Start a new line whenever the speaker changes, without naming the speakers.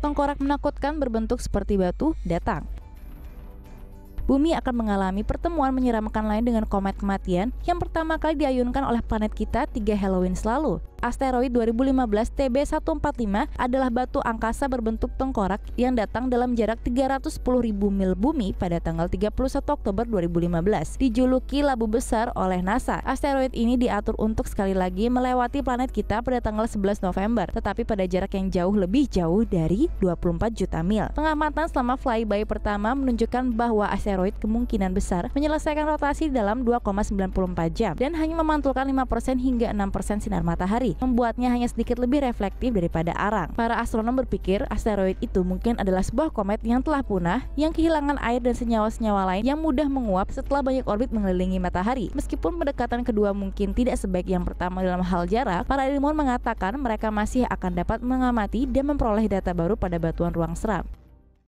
tengkorak menakutkan berbentuk seperti batu datang. Bumi akan mengalami pertemuan menyeramkan lain dengan komet kematian yang pertama kali diayunkan oleh planet kita tiga Halloween selalu asteroid 2015 TB145 adalah batu angkasa berbentuk tengkorak yang datang dalam jarak 310.000 mil bumi pada tanggal 31 Oktober 2015. Dijuluki labu besar oleh NASA, asteroid ini diatur untuk sekali lagi melewati planet kita pada tanggal 11 November, tetapi pada jarak yang jauh lebih jauh dari 24 juta mil. Pengamatan selama flyby pertama menunjukkan bahwa asteroid kemungkinan besar menyelesaikan rotasi dalam 2,94 jam dan hanya memantulkan 5% hingga 6% sinar matahari matahari, membuatnya hanya sedikit lebih reflektif daripada arang. Para astronom berpikir asteroid itu mungkin adalah sebuah komet yang telah punah, yang kehilangan air dan senyawa-senyawa lain yang mudah menguap setelah banyak orbit mengelilingi matahari. Meskipun pendekatan kedua mungkin tidak sebaik yang pertama dalam hal jarak, para ilmuwan mengatakan mereka masih akan dapat mengamati dan memperoleh data baru pada batuan ruang seram.